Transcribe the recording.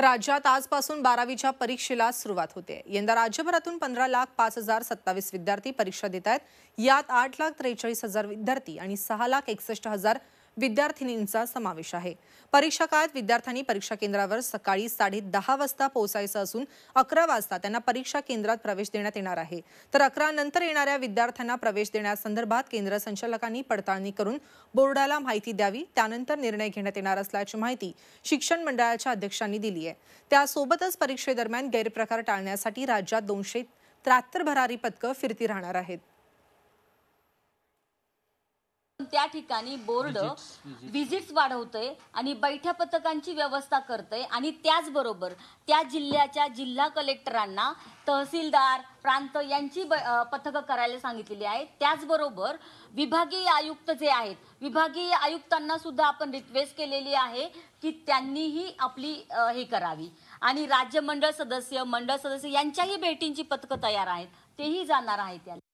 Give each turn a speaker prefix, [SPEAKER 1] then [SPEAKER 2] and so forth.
[SPEAKER 1] राज्यात आजपासून बारावीच्या परीक्षेला सुरुवात होते यंदा राज्यभरातून पंधरा लाख पाच हजार सत्तावीस विद्यार्थी परीक्षा देत आहेत यात आठ लाख त्रेचाळीस हजार विद्यार्थी आणि सहा लाख एकसष्ट हजार विद्यार्थिनींचा समावेश आहे परीक्षा काळात विद्यार्थ्यांनी परीक्षा केंद्रावर सकाळी साडे दहा वाजता पोहोचायचं असून अकरा वाजता त्यांना परीक्षा केंद्रात प्रवेश देण्यात येणार आहे तर अकरा नंतर येणाऱ्या विद्यार्थ्यांना प्रवेश देण्यासंदर्भात केंद्र संचालकांनी पडताळणी करून बोर्डाला माहिती द्यावी त्यानंतर निर्णय घेण्यात येणार असल्याची माहिती शिक्षण मंडळाच्या अध्यक्षांनी दिली आहे त्यासोबतच परीक्षेदरम्यान गैरप्रकार टाळण्यासाठी राज्यात दोनशे त्र्याहत्तर भरारी पथकं फिरती राहणार आहेत
[SPEAKER 2] त्या ठिकाणी बोर्ड व्हिजिट्स वाढवतंय आणि बैठ्या पथकांची व्यवस्था करतंय आणि त्याचबरोबर त्या जिल्ह्याच्या जिल्हा कलेक्टरांना तहसीलदार प्रांत यांची पथकं करायला सांगितलेली आहेत त्याचबरोबर विभागीय आयुक्त जे आहेत विभागीय आयुक्तांना सुद्धा आपण रिक्वेस्ट केलेली आहे की त्यांनीही आपली हे करावी आणि राज्य मंडळ सदस्य मंडळ सदस्य यांच्याही भेटींची पथकं तयार आहेत तेही जाणार आहेत